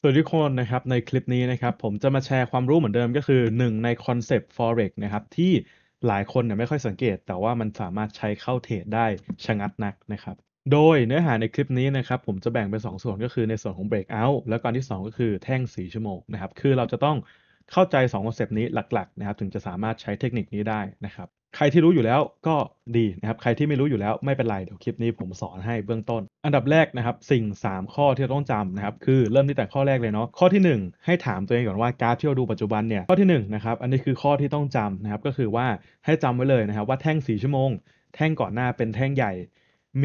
สวัสดีทุกคนนะครับในคลิปนี้นะครับผมจะมาแชร์ความรู้เหมือนเดิมก็คือหนึ่งในคอนเซปต์ forex นะครับที่หลายคนเนี่ยไม่ค่อยสังเกตแต่ว่ามันสามารถใช้เข้าเทรดได้ชะงัดนักนะครับ โดยเนื้อหาในคลิปนี้นะครับผมจะแบ่งเป็น2ส่วนก็คือในส่วนของ breakout แล้วกนที่ 2 ก็คือแท่งสีชั่วโมงนะครับ คือเราจะต้องเข้าใจ2คอนเซปต์นี้หลักๆ นะครับถึงจะสามารถใช้เทคนิคนี้ได้นะครับใครที่รู้อยู่แล้วก็ดีนะครับ ใครที่ไม่รู้อยู่แล้วไม่เป็นไรเดี๋ยวคลิปนี้ผมสอนให้เบื้องต้น อันดับแรกนะครับสิ่ง 3 ข้อที่ต้องจำนะครับคือเริ่มที่แต่ข้อแรกเลยเนาะข้อที่ 1 ให้ถามตัวเองก่อนว่ากราฟที่เราดูปัจจุบันเนี่ยข้อที่1นะครับอันนี้คือข้อที่ต้องจำนะครับก็คือว่าให้จำไว้เลยนะครับว่าแท่ง4ชั่วโมง แท่งก่อนหน้าเป็นแท่งใหญ่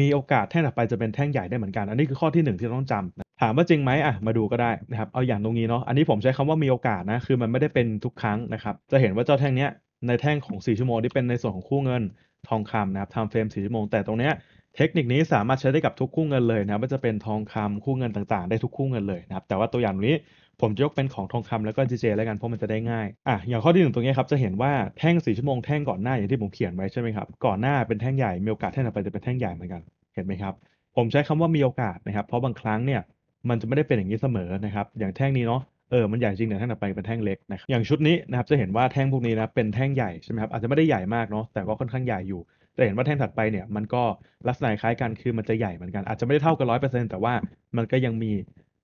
มีโอกาสแท่งถัดไปจะเป็นแท่งใหญ่ได้เหมือนกัน อันนี้คือข้อที่ 1 ที่ต้องจำถามว่าจริงไหมอ่ะมาดูก็ได้นะครับเอาอย่างตรงนี้เนาะอันนี้ผมใช้คำว่ามีโอกาสนะคือมันไม่ได้เป็นทุกครั้งนะครับจะเห็นว่าเจ้าแท่งเนี้ยในแท่งของ4ชั่วโมงที่เป็นในส่วนของคู่เงิน ทองคำนะครับทำเฟรม4ชั่วโมงแต่ตรงเนี้ยเทคนิคนี้สามารถใช้ได้กับทุกคู่เงินเลยนะไม่จะเป็นทองคำคู่เงินต่าง ๆ ได้ทุกคู่เงินเลยนะครับแต่ว่าตัวอย่างนี้ผมจะยกเป็นของทองคำแล้วก็ j j แล้วกันเพราะมันจะได้ง่ายอ่ะอย่างข้อที่หนึ่งตรงนี้ครับจะเห็นว่าแท่ง4ชั่วโมงแท่งก่อนหน้าอย่างที่ผมเขียนไว้ใช่ไหมครับก่อนหน้าเป็นแท่งใหญ่มีโอกาสแท่งต่อไปจะเป็นแท่งใหญ่เหมือนกันเห็นไหมครับผมใช้คำว่ามีโอกาสนะครับเพราะบางครั้งเนี่ยมันจะไม่ได้เป็นอย่างนี้เสมอนะครับอย่างแท่งนี้เนาะเออ มันใหญ่จริงนะ่แท่งถัดไปเป็นแท่งเล็กนะครับอย่างชุดนี้นะครับจะเห็นว่าแท่งพวกนี้นะเป็นแท่งใหญ่ใช่ไหมครับอาจจะไม่ได้ใหญ่มากเนาะแต่ก็ค่อนข้างใหญ่อยู่จะเห็นว่าแท่งถัดไปเนี่ย มันก็ลักษณะคล้ายกันคือมันจะใหญ่เหมือนกัน อาจจะไม่ได้เท่ากันร้อยเปอร์เซ็นต์แต่ว่ามันก็ยังมี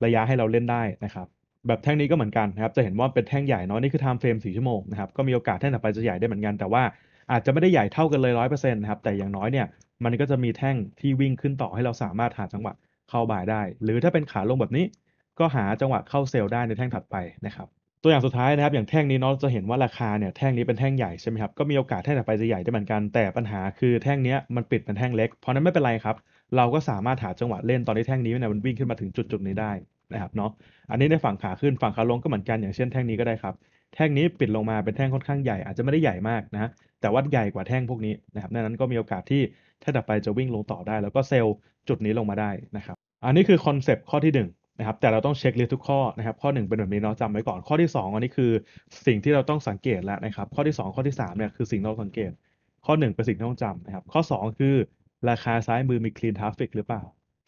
ระยะให้เราเล่นได้นะครับแบบแท่งนี้ก็เหมือนกันนะครับจะเห็นว่าเป็นแท่งใหญ่เนาะนี่คือไทม์เฟรมสี่ชั่วโมงนะครับก็มีโอกาสแท่งถัดไปจะใหญ่ได้เหมือนกันแต่ว่าอาจจะไม่ได้ใหญ่เท่ากันเลยร้อยเปอร์เซ็นต์นะครับแต่อย่างน้อยเนี่ยมันก็จะมีแท่งที่วิ่งขึ้นต่อให้เราสามารถหาจังหวะเข้าบ่ายได้ หรือถ้าเป็นขาลงแบบนี้ก็หาจังหวะเข้าเซลล์ได้ในแท่งถัดไปนะครับตัวอย่างสุดท้ายนะครับอย่างแท่งนี้เนาะจะเห็นว่าราคาเนี่ยแท่งนี้เป็นแท่งใหญ่ใช่ไหมครับก็มีโอกาสแท่งถัดไปจะใหญ่ได้เหมือนกันแต่ปัญหาคือแท่งนี้มันปิดเป็นแท่งเล็กเพราะนั้นไม่เป็นไรครับเราก็สามารถหาจังหวะเล่นตอนที่แท่งนี้เนี่ยมันวิ่งขึ้นมาถึงจุดจุดนี้ได้นะครับเนาะอันนี้ในฝั่งขาขึ้นฝั่งขาลงก็เหมือนกันอย่างเช่นแท่งนี้ก็ได้ครับแท่งนี้ปิดลงมาเป็นแท่งค่อนข้างใหญ่อาจจะไม่ได้ใหญ่มากนะแต่ว่าใหญ่กว่าแท่งพวกนี้นะครับดังนั้นก็มีโอกาสที่แท่งถัดไปจะวิ่งลงต่อได้ แล้วก็เซลล์จุดนี้ลงมาได้นะครับอันนี้คือคอนเซปต์ข้อที่ 1ะครับ แต่เราต้องเช็คลิสต์ทุกข้อนะครับ ข้อ1เป็นแบบนี้เนาะจำไว้ก่อนข้อที่ 2อันนี้คือสิ่งที่เราต้องสังเกตแล้วนะครับ ข้อที่ 2 ข้อที่3เนี่ยคือสิ่งที่เราสังเกต ข้อ1เป็นสิ่งที่ต้องจำนะครับข้อ 2 คือราคาซ้ายมือมี clean traffic หรือเปล่า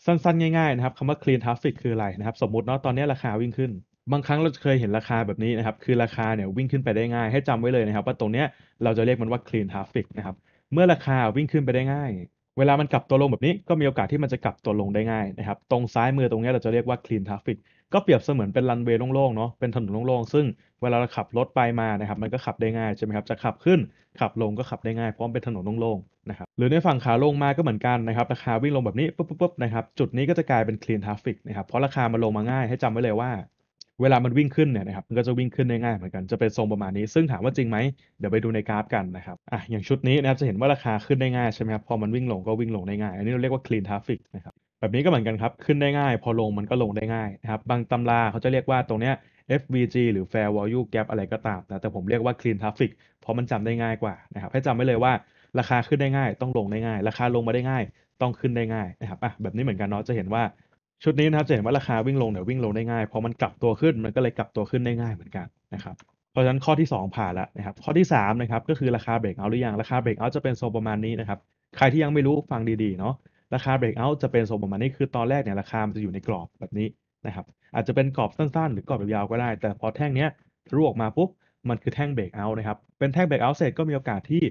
สั้น ๆง่ายๆนะครับคำว่า clean traffic คือ อะไรนะครับ สมมติเนาะตอนนี้ราคาวิ่งขึ้น บางครั้งเราเคยเห็นราคาแบบนี้นะครับคือราคาเนี่ยวิ่งขึ้นไปได้ง่าย ให้จำไว้เลยนะครับว่าตรงเนี้ยเราจะเรียกมันว่า clean traffic นะครับเมื่อราคาวิ่งขึ้นไปได้ง่ายเวลา มัน กลับตัว ลง แบบนี้ก็มี โอกาส ที่มันจะกลับตัวลงได้ง่าย นะครับ ตรง ซ้ายมือ ตรงนี้เราจะ เรียก ว่า clean traffic ก็ เปรียบเสมือน เป็นรันเวย์ โล่งๆ เนาะเป็น ถนน โล่งๆ ซึ่ง เวลา เราขับ รถ ไป มา นะครับ มันก็ขับ ได้ง่ายใช่ไหมครับ จะขับ ขึ้น ขับ ลง ก็ขับ ได้ง่ายเพราะมันเป็น ถนน โล่งๆ นะครับ หรือ ใน ฝั่ง ขา ลง มา ก็ เหมือนกัน นะครับราคา วิ่ง ลง แบบนี้ ปุ๊บปุ๊บนะครับ จุดนี้ ก็จะ กลาย เป็น clean traffic นะครับ เพราะ ราคามันลงมาง่าย ให้จำไว้เลยว่าเวลามันวิ่งขึ้นเนี่ยนะครับมันก็จะวิ่งขึ้นได้ง่าย เหมือนกันจะเป็นทรงประมาณนี้ซึ่งถามว่าจริงไหม เดี๋ยวไปดูในกราฟกันนะครับอ่ะอย่างชุดนี้นะครับจะเห็นว่าราคาขึ้นได้ง่ายใช่ไหมครับพอมันวิ่งลงก็วิ่งลงได้ง่ายอันนี้เราเรียกว่า clean traffic นะครับแบบนี้ก็เหมือนกันครับขึ้นได้ง่าย พอลงมันก็ลงได้ง่ายนะครับบางตำราเขาจะเรียกว่าตรงเนี้ย FVG หรือ Fair Value Gap อะไรก็ตามนะแต่ผมเรียกว่า Clean Traffic เพราะมันจำได้ง่ายกว่านะครับให้จำไว้เลยว่าราคาขึ้นได้ง่าย ต้องลงได้ง่าย ราคาลงมาได้ง่าย ต้องขึ้นได้ง่ายนะครับอ่ะแบบนี้เหมือนกันเนาะจะเห็นว่าชุดนี้นะครับจะเห็นว่าราคาวิ่งลงเนี่ยวิ่งลงได้ง่ายพอมันกลับตัวขึ้นมันก็เลยกลับตัวขึ้นได้ง่ายเหมือนกันนะครับเพราะฉะนั้นข้อที่ 2 ผ่านแล้วนะครับข้อที่3นะครับก็คือราคาเบรกเอาหรือยังราคาเบรกเอาจะเป็นโซนประมาณนี้นะครับใครที่ยังไม่รู้ฟังดีๆเนาะราคาเบรกเอาจะเป็นโซนประมาณนี้คือตอนแรกเนี่ยราคามันจะอยู่ในกรอบแบบนี้นะครับอาจจะเป็นกรอบสั้น ๆ หรือกรอบยาวก็ได้ แต่พอแท่งเนี้ยรั่วออกมาปุ๊บมันคือแท่งเบรกเอานะครับเป็นแท่งเบรกเอาเสร็จก็มีโอกาสที่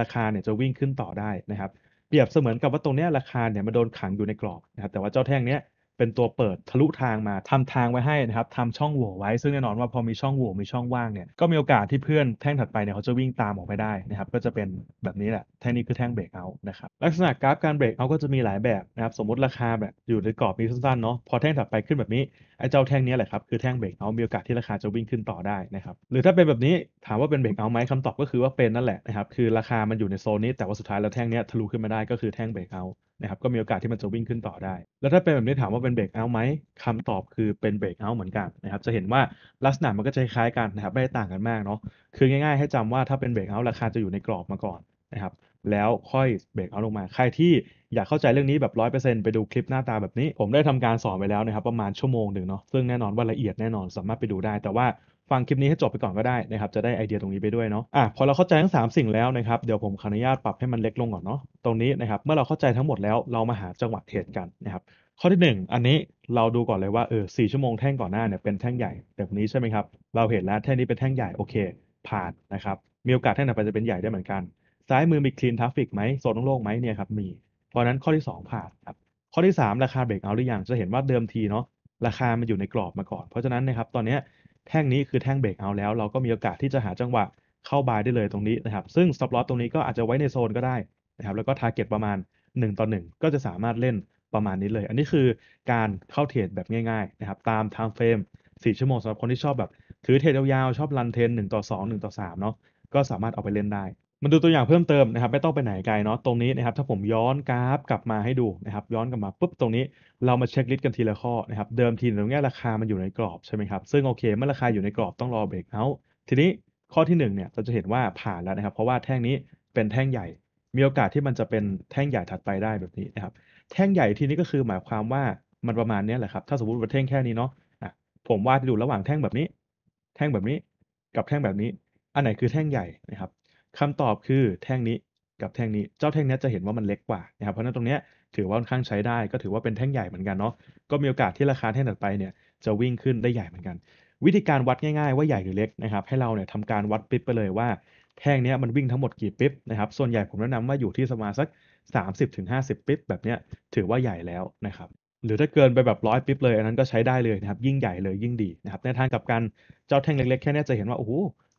ราคาเนี่ยจะวิ่งขึ้นต่อได้นะครับเปรียบเสมือนกับว่าตรงเนี้ยราคาเนี่ยมันโดนขังอยู่ในกรอบนะครับแต่ว่าเจ้าแท่งเนี้ยเป็นตัวเปิดทะลุทางมาทำทางไว้ให้นะครับ ทำช่องโหว่ไว้ซึ่งแน่นอนว่าพอมีช่องโหว่มีช่องว่างเนี่ยก็มีโอกาสที่เพื่อนแท่งถัดไปเนี่ยเขาจะวิ่งตามออกไปได้นะครับก็จะเป็นแบบนี้แหละแท่งนี้คือแท่งเบรกเอานะครับลักษณะกราฟการเบรกเอาก็จะมีหลายแบบนะครับ สมมติราคาแบบอยู่ในกรอบมีสั้นๆเนาะพอแท่งถัดไปขึ้นแบบนี้ไอ้เจ้าแท่งนี้แหละครับคือแท่งเบรกเอามีโอกาสที่ราคาจะวิ่งขึ้นต่อได้นะครับหรือถ้าเป็นแบบนี้ถามว่าเป็นเบรกเอาไหมคำตอบก็คือว่าเป็นนั่นแหละนะครับคือราคามันอยู่ในโซนนี้แต่ว่าสุดท้ายแล้วแท่งนี้ทะลุขึ้นมาได้ก็คือแท่งเบรกเอานะครับก็มีโอกาสที่มันจะวิ่งขึ้นต่อได้ แล้วถ้าเป็นแบบนี้ถามว่าเป็นเบรกเอาไหมคำตอบคือเป็นเบรกเอาเหมือนกันนะครับจะเห็นว่าลักษณะมันก็จะคล้ายกันนะครับไม่ได้ต่างกันมากเนาะคือง่ายๆให้จำว่าถ้าเป็นเบรกเอาราคาจะอยู่ในกรอบมาก่อนนะครับแล้วค่อยเบรกเอาลงมาใครที่อยากเข้าใจเรื่องนี้แบบ100%ไปดูคลิปหน้าตาแบบนี้ผมได้ทำการสอนไปแล้วนะครับประมาณชั่วโมงหนึ่งเนาะซึ่งแน่นอนว่าละเอียดแน่นอนสามารถไปดูได้ แต่ว่าฟังคลิปนี้ให้จบไปก่อนก็ได้นะครับจะได้ไอเดียตรงนี้ไปด้วยเนาะอ่ะพอเราเข้าใจทั้ง 3 สิ่งแล้วนะครับเดี๋ยวผมขออนุญาตปรับให้มันเล็กลงก่อนเนาะตรงนี้นะครับเมื่อเราเข้าใจทั้งหมดแล้วเรามาหาจังหวะเทรดกันนะครับข้อที่ 1 อันนี้เราดูก่อนเลยว่าเออสชั่วโมงแท่งก่อนหน้าเนี่ยเป็นแท่งใหญ่แบบนี้ใช่ไหมครับเราเห็นแล้วแท่งนี้เป็นแท่งใหญ่โอเค ผ่านนะครับมีโอกาสแท่งไหนไปจะเป็นใหญ่ได้เหมือนกันซ้ายมือมีคลีนทราฟิกไหมโซนโล่งไหมเนี่ยครับมีเพราะนั้นข้อที่ 2 ผ่านครับข้อที่3ราคาเบรกเอาหรือยังจะเห็นว่าเดิมทีเนาะราคามันอยู่ในกรอบมาก่อน เพราะฉะนั้นนะครับตอนนี้แท่งนี้คือแท่งเบรกเอาแล้วเราก็มีโอกาสที่จะหาจังหวะเข้าบายได้เลยตรงนี้นะครับซึ่ง stop loss ตรงนี้ก็อาจจะไว้ในโซนก็ได้นะครับแล้วก็ target ประมาณ1ต่อ1ก็จะสามารถเล่นประมาณนี้เลย อันนี้คือการเข้าเทรดแบบง่ายๆนะครับตาม time frame 4ชั่วโมงสำหรับคนที่ชอบแบบถือเทรดยาวๆ ชอบรันเทรน1ต่อ2 1 ต่อ3เนาะก็สามารถเอาไปเล่นได้มาดูตัวอย่างเพิ่มเติมนะครับไม่ต้องไปไหนไกลเนาะตรงนี้นะครับ ถ้าผมย้อนกราฟกลับมาให้ดูนะครับย้อนกลับมาปุ๊บตรงนี้เรามาเช็คลิสต์กันทีละข้อนะครับเดิมทีตรงนี้ราคามันอยู่ในกรอบใช่ไหมครับ ซึ่งโอเค เมื่อราคาอยู่ในกรอบ ต้องรอเบรกเอา ทีนี้ข้อที่ 1 เนี่ยเราจะเห็นว่าผ่านแล้วนะครับ เพราะว่าแท่งนี้เป็นแท่งใหญ่ มีโอกาสที่มันจะเป็นแท่งใหญ่ถัดไปได้แบบนี้นะครับ แท่งใหญ่ทีนี้ก็คือหมายความว่ามันประมาณนี้แหละครับ ถ้าสมมติว่าแท่งแค่นี้เนาะผมวาดดูระหว่างแท่งแบบนี้ แท่งแบบนี้กับแท่งแบบนี้ อันไหนคือแท่งใหญ่นะครับคำตอบคือแท่งนี้กับแท่งนี้เจ้าแท่งนี้จะเห็นว่ามันเล็กกว่านะครับเพราะนั้นตรงนี้ถือว่าค่อนข้างใช้ได้ก็ถือว่าเป็นแท่งใหญ่เหมือนกันเนาะก็มีโอกาสที่ราคาแท่งถัดไปเนี่ยจะวิ่งขึ้นได้ใหญ่เหมือนกัน วิธีการวัดง่ายๆ ว่าใหญ่หรือเล็กนะครับให้เราเนี่ยทำการวัดปิ๊บไปเลยว่า แท่งนี้มันวิ่งทั้งหมดกี่ปิ๊บนะครับส่วนใหญ่ผมแนะนำว่าอยู่ที่ประมาณสัก 30-50ปิ๊บแบบเนี้ยถือว่าใหญ่แล้วนะครับหรือถ้าเกินไปแบบร้อยปิ๊บเลยอันนั้นก็ใช้ได้เลยนะครับยิ่งใหญ่เลยยิ่งดีนะครับในทางกับการเจ้าแท่งเล็กๆ แค่นี้จะเห็นว่าโอ้โห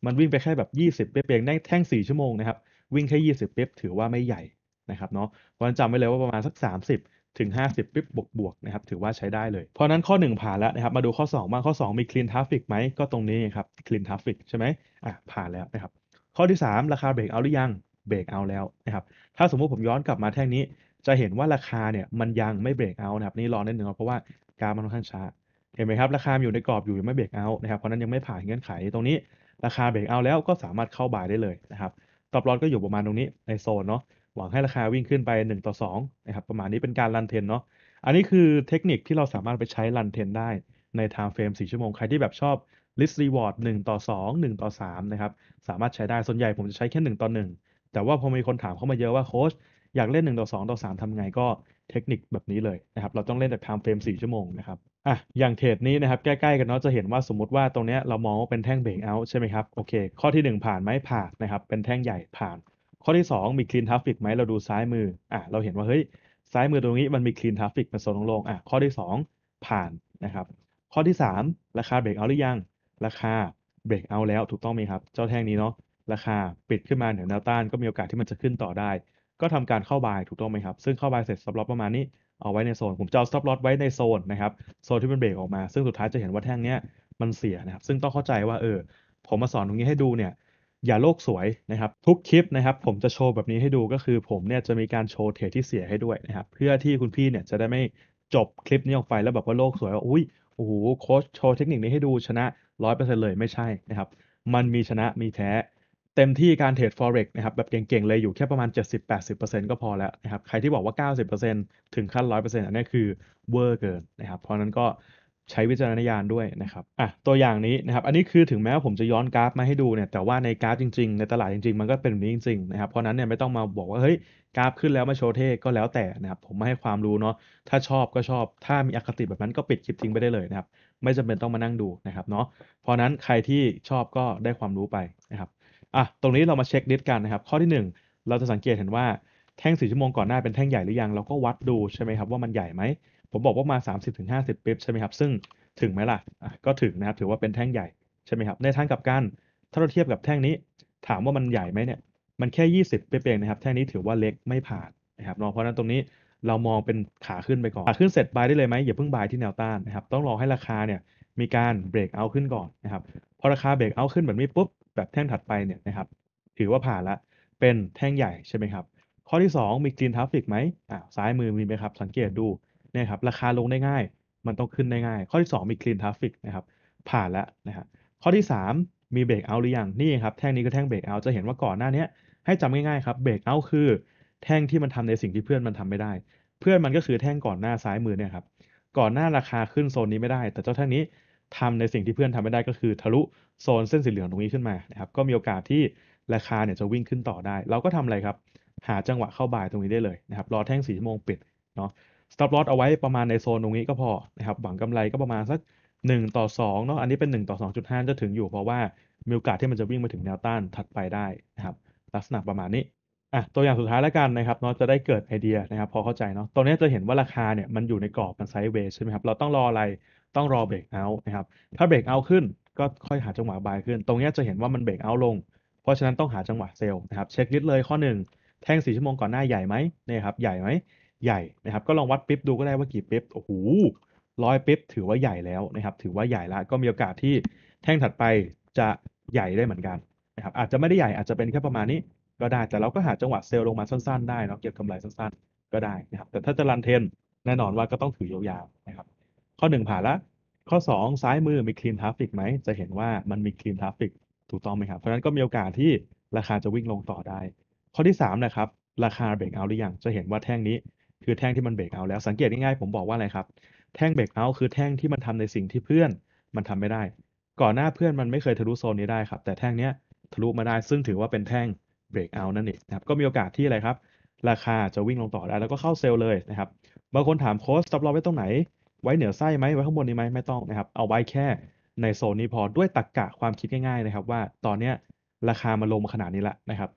มันวิ่งไปแค่แบบ 20 เป๊ะเองได้แท่ง 4 ชั่วโมงนะครับ วิ่งแค่ 20 เป๊ะถือว่าไม่ใหญ่นะครับเนาะเพราะฉะนั้นจำไว้เลยว่าประมาณสัก 30 ถึง 50ปิ๊บบวกบวกนะครับ ถือว่าใช้ได้เลย เพราะนั้นข้อ 1 ผ่านแล้วนะครับ มาดูข้อ2บ้าง ข้อ 2 มี clean traffic ไหม ก็ตรงนี้ครับ clean traffic ใช่ไหม อ่ะ ผ่านแล้วนะครับ ข้อที่ 3 ราคาเบรกเอาหรือยัง เบรกเอาแล้วนะครับ ถ้าสมมุติผมย้อนกลับมาแท่งนี้ จะเห็นว่าราคาเนี่ยมันยังไม่เบรกเอานะครับนี่รอนิดนึ่งเพราะว่ากราฟมันค่อนข้างช้า เห็นไหมครับราคาอยู่ในกรอบอยู่ยังไม่เบรกเอานะครับเพราะนั้นยังไม่ผ่านเงื่อนไขตรงนี้ราคาเบรกเอาแล้วก็สามารถเข้าบายได้เลยนะครับ ตอบรอนก็อยู่ประมาณตรงนี้ในโซนเนาะหวังให้ราคาวิ่งขึ้นไป1ต่อ2นะครับประมาณนี้เป็นการลันเทนเนาะอันนี้คือเทคนิคที่เราสามารถไปใช้ลันเทนได้ในไทม์เฟรม4ชั่วโมง ใครที่แบบชอบ list reward 1ต่อ2 1ต่อ3นะครับสามารถใช้ได้ส่วนใหญ่ผมจะใช้แค่1ต่อ1แต่ว่าพอมีคนถามเข้ามาเยอะว่าโค้ชอยากเล่น1ต่อ2ต่อ3ทำไงก็เทคนิคแบบนี้เลยนะครับเราต้องเล่นแบบไทม์เฟรม 4 ชั่วโมงนะครับอ่ะอย่างเทรดนี้นะครับใกล้ๆกันเนาะจะเห็นว่าสมมติว่าตรงเนี้ยเรามองว่าเป็นแท่งเบรกเอาใช่ไหมครับโอเคข้อที่ 1 ผ่านไหมผ่านนะครับเป็นแท่งใหญ่ผ่าน ข้อที่ 2 มีคลีนทรฟฟิกไหมเราดูซ้ายมืออ่ะเราเห็นว่าเฮ้ยซ้ายมือตรงนี้มันมีคลีนทรฟฟิกเป็นโซนลงๆอ่ะข้อที่ 2 ผ่านนะครับข้อที่ 3 ราคาเบรกเอาหรือยัง ราคาเบรกเอาแล้วถูกต้องไหมครับ เจ้าแท่งนี้เนาะราคาปิดขึ้นมาเหนือแนวต้านก็มีโอกาสที่มันจะขึ้นต่อได้ ก็ทำการเข้าบายถูกต้องไหมครับซึ่งเข้าบายเสร็จสำหรับประมาณนี้เอาไว้ในโซน ผมจะเอาสต็อป o อตไว้ในโซนนะครับ โซนที่มันเบรกออกมา ซึ่งสุดท้ายจะเห็นว่าแท่งเนี้ยมันเสียนะครับ ซึ่งต้องเข้าใจว่าเออ ผมมาสอนตรงนี้ให้ดูเนี่ย อย่าโลกสวยนะครับ ทุกคลิปนะครับผมจะโชว์แบบนี้ให้ดูก็คือผมเนี่ยจะมีการโชว์เทรดที่เสียให้ด้วยนะครับ เพื่อที่คุณพี่เนี่ยจะได้ไม่จบคลิปนี้ออกไปแล้วแบบว่าโลกสวยว่าอุ้ยโอ้โหโค้ชโชว์เทคนิคนี้ให้ดูชนะร้อยเปอร์เซ็นต์เลยไม่ใช่นะครับ มันมีชนะมีแพ้เต็มที่การเทรด forex นะครับแบบเก่งๆ เลยอยู่แค่ประมาณ 70-80%ก็พอแล้วนะครับใครที่บอกว่า 90%ถึงขั้น100%อันนี้คือเวอร์เกินนะครับ เพราะนั้นก็ใช้วิจารณญาณด้วยนะครับอ่ะตัวอย่างนี้นะครับอันนี้คือถึงแม้ว่าผมจะย้อนกราฟมาให้ดูเนี่ยแต่ว่าในกราฟจริงๆ ในตลาดจริงๆ มันก็เป็นแบบนี้จริงๆนะครับเพราะนั้นเนี่ยไม่ต้องมาบอกว่าเฮ้ยกราฟ ขึ้นแล้วมาโชว์เท่ก็แล้วแต่นะครับผมมาให้ความรู้เนาะถ้าชอบก็ชอบถ้ามีอคติแบบนั้นก็ปิดคลิปทิ้งไปได้เลยนะครับไม่จำเป็นต้องมานั่งดูนะครับเนาะเพราะนั้นใครที่ชอบก็ได้ความรู้ไปนะครับอ่ะตรงนี้เรามาเช็คดิสกันนะครับข้อที่ 1 เราจะสังเกตเห็นว่าแท่งสีชั่วโมงก่อนหน้าเป็นแท่งใหญ่หรือยัง เราก็วัดดูใช่ไหมครับว่ามันใหญ่ไหมผมบอกว่ามา 30-50ปิ๊บใช่ไหมครับซึ่งถึงไหมล่ะก็ถึงนะครับถือว่าเป็นแท่งใหญ่ใช่ไหมครับในทางกับกันถ้าเราเทียบกับแท่งนี้ ถามว่ามันใหญ่ไหมเนี่ยมันแค่ 20 เปียงนะครับแท่งนี้ถือว่าเล็กไม่ผ่านนะครับเพราะนั้นตรงนี้เรามองเป็นขาขึ้นไปก่อนขาขึ้นเสร็จบายได้เลยไหมอย่าเพิ่งบายที่แนวต้านนะครับต้องรอให้ราคาเนี่ยมีการเบรกเอาขึ้นก่อนนะครับพอราคาเบรกเอาขึ้นแบบนี้ปุ๊บแบบแท่งถัดไปเนี่ยนะครับถือว่าผ่านละเป็นแท่งใหญ่ใช่ไหมครับ ข้อที่ 2 มีจีนทราฟฟิกไหมอ่าซ้ายมือมีไหมครับสังเกตดูเนี่ยครับราคาลงได้ง่าย มันต้องขึ้นได้ง่าย ข้อที่ 2 มีคลีนทราฟฟิกนะครับผ่านแล้วนะครับข้อที่ 3 มีเบรกเอาหรือยัง นี่ครับ แท่งนี้ก็แท่งเบรกเอาจะเห็นว่าก่อนหน้านี้ให้จำง่ายๆครับเบรกเอา คือแท่งที่มันทำในสิ่งที่เพื่อนมันทำไม่ได้ เพื่อนมันก็คือแท่งก่อนหน้าซ้ายมือเนี่ยครับก่อนหน้าราคาขึ้นโซนนี้ไม่ได้ แต่เจ้าแท่งนี้ทำในสิ่งที่เพื่อนทำไม่ได้ก็คือทะลุ โซนเส้นสีเหลืองตรงนี้ขึ้นมานะครับก็มีโอกาสที่ราคาเนี่ยจะวิ่งขึ้นต่อได้ เราก็ทำอะไรครับ หาจังหวะเข้าบ่ายตรงนี้ได้เลยนะครับรอแท่งสีชั่วโมงปิดเนาะ stop loss เอาไว้ประมาณในโซนตรงนี้ก็พอนะครับหวังกำไรก็ประมาณสัก1ต่อ2เนาะอันนี้เป็น 1 ต่อ 2.5จะถึงอยู่ เพราะว่ามีโอกาสที่มันจะวิ่งมาถึงแนวต้านถัดไปได้นะครับลักษณะประมาณนี้อ่ะตัวอย่างสุดท้ายแล้วกันนะครับเนาะจะได้เกิดไอเดียนะครับพอเข้าใจเนาะตรงนี้จะเห็นว่าราคาเนี่ยมันอยู่ในกรอบมันไซด์เวย์ใช่ไหมครับเราต้องรออะไรต้องรอเบรกเอาท์นะครับ ถ้าเบรกเอาท์ขึ้นก็ค่อยหาจังหวะบายขึ้น ตรงนี้จะเห็นว่ามันเบรกเอาท์ลง เพราะฉะนั้นต้องหาจังหวะเซลล์นะครับ เช็คลิสต์เลยข้อ 1 แท่ง4 ชั่วโมงก่อนหน้าใหญ่ไหมนี่ครับ ใหญ่ไหมใหญ่ นะครับ ก็ลองวัดปิ๊บดูก็ได้ว่ากี่ปิ๊บโอ้โหร้อยปิ๊บถือว่าใหญ่แล้วนะครับ ถือว่าใหญ่ละก็มีโอกาสที่แท่งถัดไปจะใหญ่ได้เหมือนกันนะครับ อาจจะไม่ได้ใหญ่ อาจจะเป็นแค่ประมาณนี้ ก็ได้ แต่เราก็หาจังหวะเซลล์ลงมาสั้นๆได้เนาะเก็บกำไรสั้นๆก็ได้นะครับแต่ถ้าจะรันเทนแน่นอนว่าก็ต้องถือยาวๆนะครับข้อหนึ่งผ่านละข้อสองซ้ายมือมีคลีนทราฟิกไหม จะเห็นว่ามันมีคลีนทราฟิกถูกต้องไหมครับ เพราะฉะนั้นก็มีโอกาสที่ราคาจะวิ่งลงต่อได้ ข้อที่3นะครับราคาเบรกเอาหรือยัง จะเห็นว่าแท่งนี้คือแท่งที่มันเบรกเอาแล้ว สังเกตง่ายๆผมบอกว่าอะไรครับ แท่งเบรกเอาคือแท่งที่มันทำในสิ่งที่เพื่อนมันทำไม่ได้ ก่อนหน้าเพื่อนมันไม่เคยทะลุโซนนี้ได้ครับแต่แท่งนี้ทะลุมาได้ซึ่งถือว่าเป็นแท่งเบรกเอานั่นเองนะครับก็มีโอกาสที่อะไรครับราคาจะวิ่งลงต่อได้ แล้วก็เข้าเซลล์เลยนะครับบางคนถามโค้ชสต็อปลอไว้ตรงไหนไว้เหนือไส้ไหมไว้ข้างบนนี้ไหมไม่ต้องนะครับเอาไว้แค่ในโซนนี้พอด้วยตรกกะความคิดง่ายๆนะครับว่าตอนเนี้ราคามันลงมาขนาดนี้ละนะครับ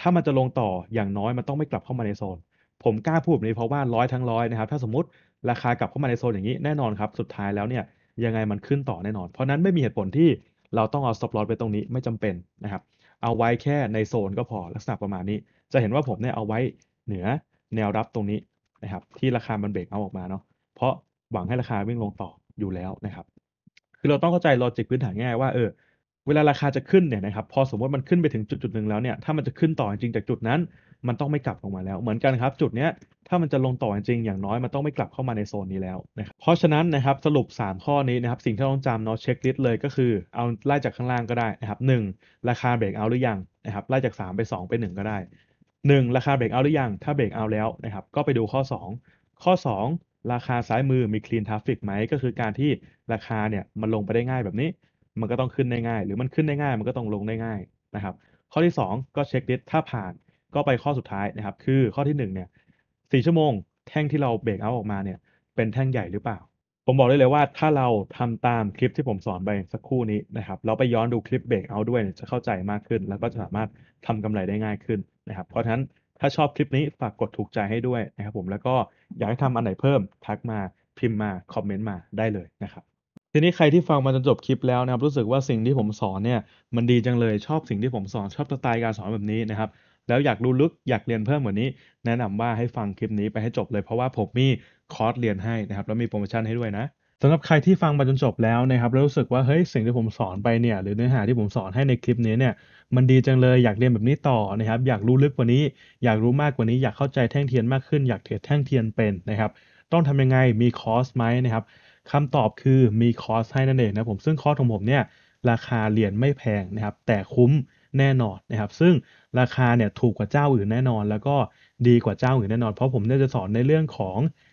ถ้ามันจะลงต่ออย่างน้อยมันต้องไม่กลับเข้ามาในโซน ผมกล้าพูดแบบนี้เพราะว่าร้อยทั้งร้อยนะครับถ้าสมมติราคากลับเข้ามาในโซนอย่างนี้แน่นอนครับสุดท้ายแล้วเนี่ยยังไงมันขึ้นต่อแน่นอนเพราะนั้นไม่มีเหตุผลที่เราต้องเอา stop loss ไปตรงนี้ไม่จำเป็นนะครับเอาไว้แค่ในโซนก็พอลักษณะประมาณนี้ จะเห็นว่าผมเนี่ยเอาไว้เหนือแนวรับตรงนี้นะครับที่ราคามันเบรกเอาออกมาเนาะเพราะหวังให้ราคาวิ่งลงต่ออยู่แล้วนะครับคือเราต้องเข้าใจลอจิกพื้นฐานง่ายว่าเออเวลาราคาจะขึ้นเนี่ยนะครับพอสมมติมันขึ้นไปถึงจุดจุดหนึ่งแล้วเนี่ยถ้ามันจะขึ้นต่อจริงจากจุดนั้น มันต้องไม่กลับลงมาแล้ว เหมือนกันครับจุดเนี้ยถ้ามันจะลงต่อจริงอย่างน้อย มันต้องไม่กลับเข้ามาในโซนนี้แล้วนะครับเพราะฉะนั้นนะครับสรุป3ข้อนี้นะครับสิ่งที่ต้องจำเนาะเช็คลิสต์เลยก็คือเอาไล่จากข้างล่างก็ได้นะครับหราคาเบรกเอาหรือยังนะครับไล่จาก3ไป2 ไป 1 ก็ได้ 1 ราคาเบรกเอาหรือยังถ้าเบรกเอาแล้วนะครับก็ไปดูข้อ 2 ข้อ 2ราคาซ้ายมือมี clean traffic ไหมก็คือการที่ราคาเนี่ยมันลงไปได้ง่ายแบบนี้ มันก็ต้องขึ้นได้ง่าย หรือมันขึ้นได้ง่าย มันก็ต้องลงได้ง่ายนะครับข้อที่ 2 ก็เช็คดิสถ้าผ่านก็ไปข้อสุดท้ายนะครับ คือข้อที่1เนี่ยสชั่วโมงแท่งที่เราเบรกเอาออกมาเนี่ยเป็นแท่งใหญ่หรือเปล่า ผมบอกได้เลยว่าถ้าเราทำตามคลิปที่ผมสอนไปสักครู่นี้นะครับเราไปย้อนดูคลิปเบรกเอาด้วยจะเข้าใจมากขึ้น แล้วก็จะสามารถทำกำไรได้ง่ายขึ้นนะครับเพราะฉะนั้นถ้าชอบคลิปนี้ฝากกดถูกใจให้ด้วยนะครับผมแล้วก็อยากให้ทำอันไหนเพิ่มทักมาพิมพ์มาคอมเมนต์มาได้เลยนะครับทีนี้ใครที่ฟังมาจนจบคลิปแล้วนะครับรู้สึกว่าสิ่งที่ผมสอนเนี่ยมันดีจังเลยชอบสิ่งที่ผมสอนชอบสไตล์การสอนแบบนี้นะครับแล้วอยากรู้ลึกอยากเรียนเพิ่มกว่านี้ แนะนำว่าให้ฟังคลิปนี้ไปให้จบเลยเพราะว่าผมมีคอร์สเรียนให้นะครับแล้วมีโปรโมชั่นให้ด้วยนะสำหรับใครที่ฟังมาจนจบแล้วนะครับแล้วรู้สึกว่าเฮ้ยสิ่งที่ผมสอนไปเนี่ย หรือเนื้อหาที่ผมสอนให้ในคลิปนี้เนี่ย มันดีจังเลยอยากเรียนแบบนี้ต่อนะครับอยากรู้ลึกกว่านี้ อยากรู้มากกว่านี้ อยากเข้าใจแท่งเทียนมากขึ้นอยากเทรดแท่งเทียนเป็นนะครับต้องทำยังไงมีคอร์สไหมนะครับคำตอบคือมีคอร์สให้นั่นเองนะผมซึ่งคอร์สของผมเนี่ยราคาเรียนไม่แพงนะครับแต่คุ้มแน่นอนนะครับซึ่งราคาเนี่ยถูกกว่าเจ้าอื่นแน่นอน แล้วก็ดีกว่าเจ้าอื่นแน่นอน เพราะผมเนี่ยจะสอนในเรื่องของ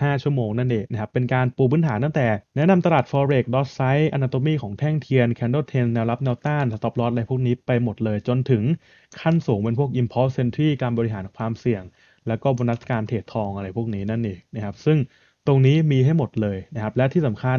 15 ชั่วโมงนั่นเองนะครับเป็นการปูพื้นฐานตั้งแต่แนะนำตลาด forex dot size anatomy ของแท่งเทียน candle t e n แนวรับแนวต้าน stop loss อะไรพวกนี้ไปหมดเลยจนถึงขั้นสูงเป็นพวก impulse entry การบริหารความเสี่ยง แล้วก็บนัสการเทรดทองอะไรพวกนี้นั่นเองนะครับซึ่งตรงนี้มีให้หมดเลยนะครับ และที่สำคัญ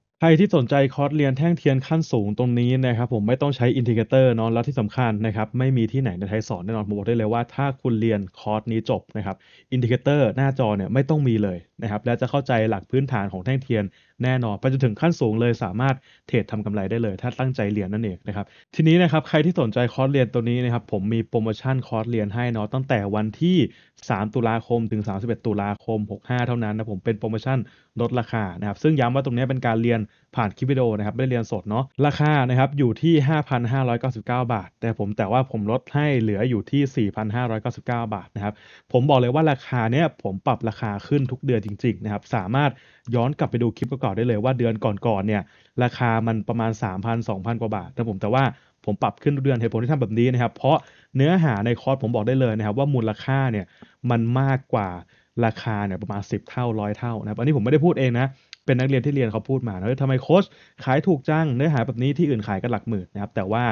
ใครที่สนใจคอร์สเรียนแท่งเทียนขั้นสูงตรงนี้นะครับผมไม่ต้องใช้อินทิเกเตอร์เนาะแล้วที่สำคัญนะครับ ไม่มีที่ไหนในไทยสอนแน่นอน ผมบอกได้เลยว่าถ้าคุณเรียนคอร์สนี้จบนะครับอินทิเกเตอร์หน้าจอเนี่ยไม่ต้องมีเลยนะครับ และจะเข้าใจหลักพื้นฐานของแท่งเทียนแน่นอนไปจนถึงขั้นสูงเลยสามารถเทรดทำกำไรได้เลย ถ้าตั้งใจเรียนนั่นเองนะครับทีนี้นะครับใครที่สนใจคอร์สเรียนตัวนี้นะครับผมมีโปรโมชั่นคอร์สเรียนให้เนาะตั้งแต่วันที่ 3 ตุลาคมถึง 31 ตุลาคม 65 เท่านั้นนะผมเป็นโปรโมชั่นลดราคานะครับซึ่งย้ำว่าตรงนี้เป็นการเรียนผ่านคลิปวิดีโอนะครับไม่ได้เรียนสดเนาะราคานะครับอยู่ที่ 5,599 บาท แต่ผมแต่ว่าผมลดให้เหลืออยู่ที่ 4,599 บาทนะครับผมบอกเลยว่าราคาเนี้ยผมปรับราคาขึ้นทุกเดือนจริงๆนะครับสามารถย้อนกลับไปดูคลิปเก่าๆได้เลยว่าเดือนก่อนๆเนี่ยราคามันประมาณ3,000-2,000กว่าบาทแต่ผมแต่ว่าผมปรับขึ้นเดือนเหตุผลที่ทำแบบนี้นะครับเพราะเนื้อหาในคอร์สผมบอกได้เลยนะครับว่ามูลค่าเนี่ยมันมากกว่าราคาเนี่ยประมาณ10เท่าร้อยเท่านะครับอันนี้ผมไม่ได้พูดเองนะเป็นนักเรียนที่เรียนเขาพูดมานะทำไมโค้ชขายถูกจังเนื้อหาแบบนี้ที่อื่นขายกันหลักหมื่นนะครับแต่ว่า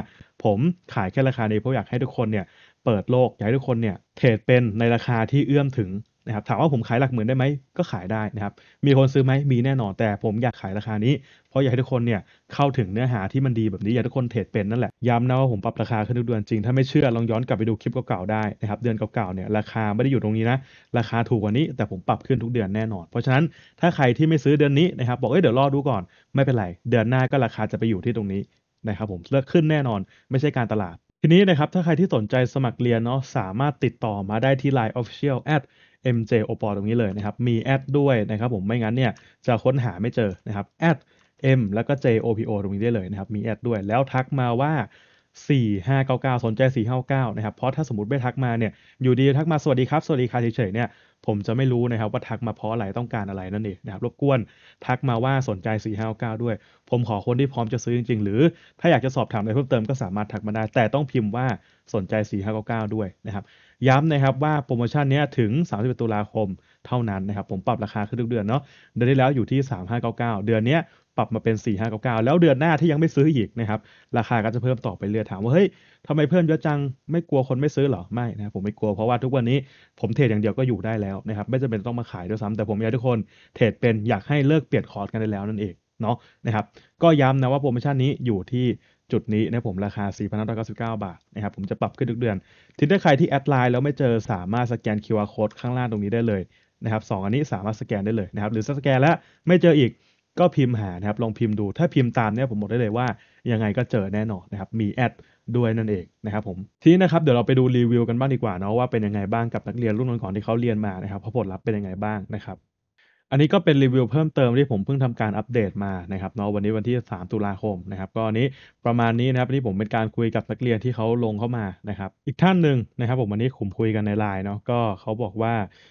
ผมขายแค่ราคาเนียเพราะอยากให้ทุกคนเนี่ยเปิดโลกอยากให้ทุกคนเนี่ยเทรดเป็นในราคาที่เอื้อมถึงนะครับถามว่าผมขายหลักหมื่นได้ไหมก็ขายได้นะครับมีคนซื้อไหมมีแน่นอน แต่ผมอยากขายราคานี้เพราะอยากให้ทุกคนเนี่ยเข้าถึงเนื้อหาที่มันดีแบบนี้อยากทุกคนเทรดเป็นนั่นแหละย้ำนะว่าผมปรับราคาขึ้นทุกเดือนจริงถ้าไม่เชื่อลองย้อนกลับไปดูคลิปเก่าๆได้นะครับเดือนเก่าๆเนี่ยราคาไม่ได้อยู่ตรงนี้นะราคาถูกกว่านี้แต่ผมปรับขึ้นทุกเดือนแน่นอน เพราะฉะนั้นถ้าใครที่ไม่ซื้อเดือนนี้นะครับบอกเอ้ยเดี๋ยวรอดูก่อนไม่เป็นไรเดือนหน้าก็ราคาจะไปอยู่ที่ตรงนี้นะครับผมเลือกขึ้นแน่นอนไม่ใช่การตลาดทีนี้นะครับถ้าใครที่สนใจสมัครเรียนเนาะสามารถติดต่อมาได้ที่ Line Official MJ o p o ตรงนี้เลย นะครับ มีแอดด้วยนะครับผม ไม่งั้นเนี่ยจะค้นหาไม่เจอนะครับ แอด M แล้วก็ JOPO ตรงนี้ได้เลยนะครับ มีแอดด้วย แล้วทักมาว่า 4599 สนใจ 459นะครับ เพราะถ้าสมมติไม่ทักมาเนี่ย อยู่ดีทักมา สวัสดีครับ สวัสดีค่ะเฉยๆ เนี่ย ผมจะไม่รู้นะครับว่าทักมาเพราะอะไร ต้องการอะไรนั่นเองนะครับ รบกวนทักมาว่าสนใจ 459ด้วย ผมขอคนที่พร้อมจะซื้อจริงๆ หรือ ถ้าอยากจะสอบถามอะไรเพิ่มเติมก็สามารถทักมาได้ แต่ต้องพิมพ์ว่าสนใจ459ด้วยนะครับย้ำนะครับว่าโปรโมชั่นนี้ถึง31ตุลาคมเท่านั้นนะครับผมปรับราคาขึ้นทุกเดือนเนาะเดือนที่แล้วอยู่ที่ 3599 เดือนนี้ปรับมาเป็น 4599 แล้วเดือนหน้าที่ยังไม่ซื้ออีกนะครับราคาก็จะเพิ่มต่อไปเรื่อยถามว่า เฮ้ยทำไมเพิ่มเยอะจังไม่กลัวคนไม่ซื้อเหรอ ไม่นะผมไม่กลัวเพราะว่าทุกวันนี้ผมเทรดอย่างเดียวก็อยู่ได้แล้วนะครับไม่จำเป็นต้องมาขายด้วยซ้ำแต่ผมอยากทุกคนเทรดเป็นอยากให้เลิกเปลี่ยนคอร์สกันได้แล้วนั่นเองเนาะนะครับก็ย้ำนะว่าโปรโมชั่นนี้อยู่ที่จุดนี้นะผมราคา 4,999 บาทนะครับผมจะปรับขึ้นทุกเดือนทีถ้าใครที่แอดไลน์แล้วไม่เจอสามารถสแกน QR code ข้างล่างตรงนี้ได้เลยนะครับสอันนี้สามารถสแกนได้เลยนะครับ หรือสแกนแล้วไม่เจออีกก็พิมพ์หานะครับลองพิมพ์ดูถ้าพิมพ์ตามเนี่ยผมบอกได้เลยว่ายังไงก็เจอแน่นอนนะครับ มีแอดด้วยนั่นเองนะครับผมทีนี้นะครับเดี๋ยวเราไปดูรีวิวกันบ้างดีกว่าเนาะว่าเป็นยังไงบ้างกับนักเรียนรุ่นก่อนที่เขาเรียนมานะครับผลลัพธ์เป็นยังไงบ้างนะครับอันนี้ก็เป็นรีวิวเพิ่มเติมที่ผมเพิ่งทำการอัปเดตมานะครับเนาะวันนี้วันที่ 3 ตุลาคมนะครับ ก็อันนี้ประมาณนี้นะครับนี่ผมเป็นการคุยกับนักเรียนที่เขาลงเข้ามานะครับอีกท่านหนึ่งนะครับผมวันนี้ผมคุยกันในไลน์เนาะก็เขาบอกว่า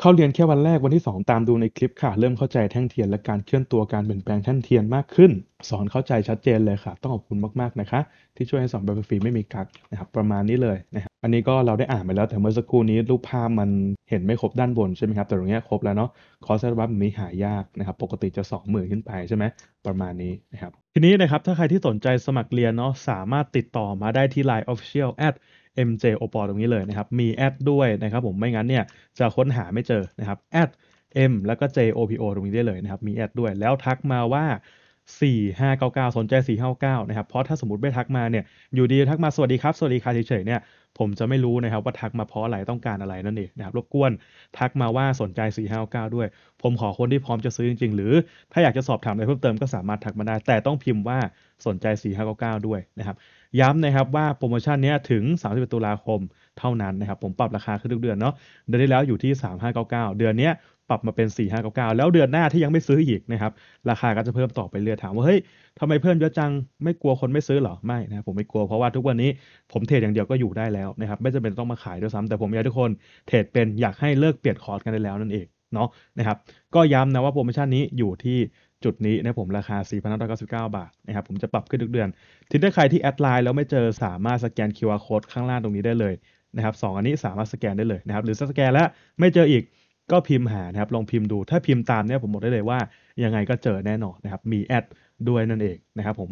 เข้าเรียนแค่วันแรก วันที่ 2 ตามดูในคลิปค่ะ เริ่มเข้าใจแท่งเทียนและการเคลื่อนตัวการเปลี่ยนแปลงแท่งเทียนมากขึ้น สอนเข้าใจชัดเจนเลยค่ะ ต้องขอบคุณมากๆนะคะที่ช่วยให้สอนแบบฟรีไม่มีกักนะครับประมาณนี้เลยนะครับอันนี้ก็เราได้อ่านไปแล้วแต่เมื่อสักครู่นี้รูปภาพมันเห็นไม่ครบด้านบนใช่ไหมครับแต่ตรงนี้ครบแล้วเนาะคอสเซสรับัฟบนี้หายากนะครับปกติจะ2มื่นขึ้นไปใช่ไหมประมาณนี้นะครับทีนี้นะครับถ้าใครที่สนใจสมัครเรียนเนาะสามารถติดต่อมาได้ที่ Line Official@ MJ o p o ตรงนี้เลยนะครับมีแอดด้วยนะครับผมไม่งั้นเนี่ยจะค้นหาไม่เจอนะครับแอด M แล้วก็ J O P O ตรงนี้ได้เลยนะครับมีแอดด้วยแล้วทักมาว่า 4599 สนใจ459 นะครับเพราะถ้าสมมติไม่ทักมาเนี่ย อยู่ดีทักมาสวัสดีครับ สวัสดีค่ะเฉยๆเนี่ยผมจะไม่รู้นะครับว่าทักมาเพราะอะไร ต้องการอะไรนั่นเองนะครับรบกวนทักมาว่าสนใจ 4 5 9 ด้วย ผมขอคนที่พร้อมจะซื้อจริงๆหรือถ้าอยากจะสอบถามอะไรเพิ่มเติมก็สามารถทักมาได้ แต่ต้องพิมพ์ว่าสนใจ 4599 ด้วยนะครับย้ำนะครับว่าโปรโมชั่นนี้ถึง31ตุลาคมเท่านั้นนะครับผมปรับราคาขึ้นทุกเดือนเนาะเดือนที่แล้วอยู่ที่ 3599 เดือนนี้ปรับมาเป็น 4 5 9 9 แล้วเดือนหน้าที่ยังไม่ซื้ออีกนะครับราคาก็จะเพิ่มต่อไปเรื่อยถามว่าเฮ้ยทำไมเพิ่มเยอะจังไม่กลัวคนไม่ซื้อเหรอไม่นะผมไม่กลัวเพราะว่าทุกวันนี้ผมเทรดอย่างเดียวก็อยู่ได้แล้วนะครับไม่จำเป็นต้องมาขายด้วยซ้ำแต่ผมอยากทุกคนเทรดเป็นอยากให้เลิกเปลี่ยนคอร์สกันได้แล้วนั่นเองเนาะนะครับก็ย้ำนะว่าโปรโมชั่นนี้อยู่ที่จุดนี้นะผมราคา 4,999 บาทนะครับผมจะปรับขึ้นทุกเดือนทีนี้ใครที่แอดไลน์แล้วไม่เจอสามารถสแกน QR code ข้างล่างตรงนี้ได้เลยนะครับสองอันนี้สามารถสแกนได้เลยนะครับหรือสแกนแล้วไม่เจออีกก็พิมพ์หานะครับ ลองพิมพ์ดูถ้าพิมพ์ตามเนี่ยผมบอกได้เลยว่า ยังไงก็เจอแน่นอนนะครับ มีแอดด้วยนั่นเองนะครับผม